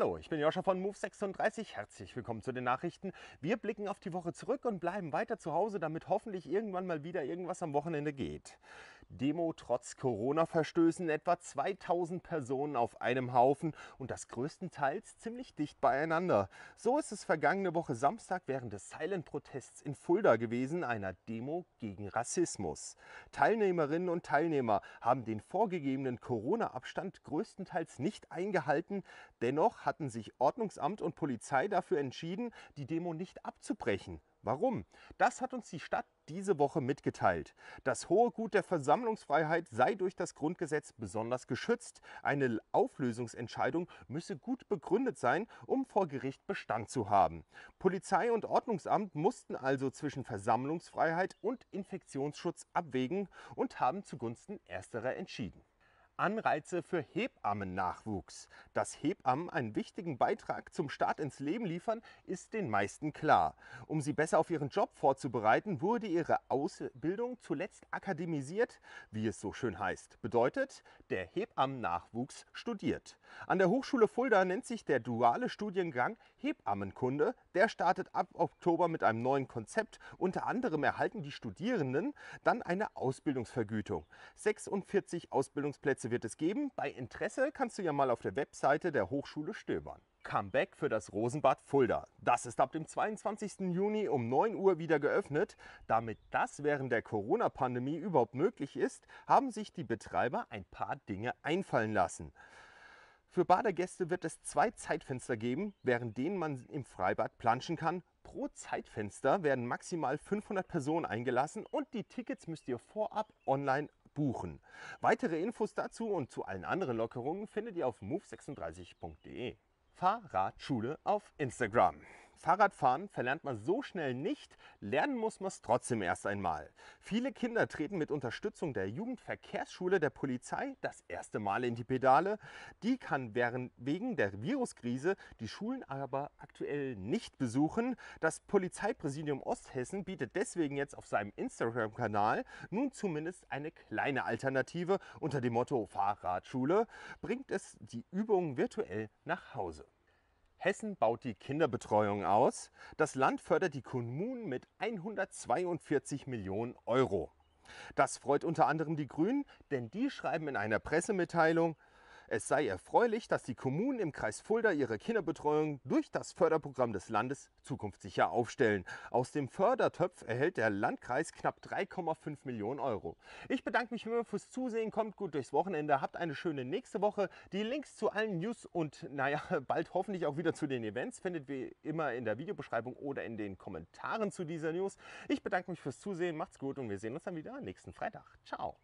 Hallo, ich bin Joscha von Move36. Herzlich willkommen zu den Nachrichten. Wir blicken auf die Woche zurück und bleiben weiter zu Hause, damit hoffentlich irgendwann mal wieder irgendwas am Wochenende geht. Demo trotz Corona-Verstößen, etwa 2000 Personen auf einem Haufen und das größtenteils ziemlich dicht beieinander. So ist es vergangene Woche Samstag während des Silent-Protests in Fulda gewesen, einer Demo gegen Rassismus. Teilnehmerinnen und Teilnehmer haben den vorgegebenen Corona-Abstand größtenteils nicht eingehalten, dennoch hatten sich Ordnungsamt und Polizei dafür entschieden, die Demo nicht abzubrechen. Warum? Das hat uns die Stadt diese Woche mitgeteilt. Das hohe Gut der Versammlungsfreiheit sei durch das Grundgesetz besonders geschützt. Eine Auflösungsentscheidung müsse gut begründet sein, um vor Gericht Bestand zu haben. Polizei und Ordnungsamt mussten also zwischen Versammlungsfreiheit und Infektionsschutz abwägen und haben zugunsten ersterer entschieden. Anreize für Hebammennachwuchs. Dass Hebammen einen wichtigen Beitrag zum Start ins Leben liefern, ist den meisten klar. Um sie besser auf ihren Job vorzubereiten, wurde ihre Ausbildung zuletzt akademisiert, wie es so schön heißt. Bedeutet, der Hebammennachwuchs studiert. An der Hochschule Fulda nennt sich der duale Studiengang Hebammenkunde. Der startet ab Oktober mit einem neuen Konzept. Unter anderem erhalten die Studierenden dann eine Ausbildungsvergütung. 46 Ausbildungsplätze wird es geben. Bei Interesse kannst du ja mal auf der Webseite der Hochschule stöbern. Comeback für das Rosenbad Fulda. Das ist ab dem 22. Juni um 9 Uhr wieder geöffnet. Damit das während der Corona-Pandemie überhaupt möglich ist, haben sich die Betreiber ein paar Dinge einfallen lassen. Für Badegäste wird es zwei Zeitfenster geben, während denen man im Freibad planschen kann. Pro Zeitfenster werden maximal 500 Personen eingelassen und die Tickets müsst ihr vorab online buchen. Weitere Infos dazu und zu allen anderen Lockerungen findet ihr auf move36.de. Fahrradschule auf Instagram. Fahrradfahren verlernt man so schnell nicht, lernen muss man es trotzdem erst einmal. Viele Kinder treten mit Unterstützung der Jugendverkehrsschule der Polizei das erste Mal in die Pedale. Die kann während, wegen der Viruskrise die Schulen aber aktuell nicht besuchen. Das Polizeipräsidium Osthessen bietet deswegen jetzt auf seinem Instagram-Kanal nun zumindest eine kleine Alternative unter dem Motto Fahrradschule, bringt es die Übungen virtuell nach Hause. Hessen baut die Kinderbetreuung aus. Das Land fördert die Kommunen mit 142 Millionen Euro. Das freut unter anderem die Grünen, denn die schreiben in einer Pressemitteilung, es sei erfreulich, dass die Kommunen im Kreis Fulda ihre Kinderbetreuung durch das Förderprogramm des Landes zukunftssicher aufstellen. Aus dem Fördertöpf erhält der Landkreis knapp 3,5 Millionen Euro. Ich bedanke mich immer fürs Zusehen, kommt gut durchs Wochenende, habt eine schöne nächste Woche. Die Links zu allen News und naja, bald hoffentlich auch wieder zu den Events findet wie immer in der Videobeschreibung oder in den Kommentaren zu dieser News. Ich bedanke mich fürs Zusehen, macht's gut und wir sehen uns dann wieder nächsten Freitag. Ciao!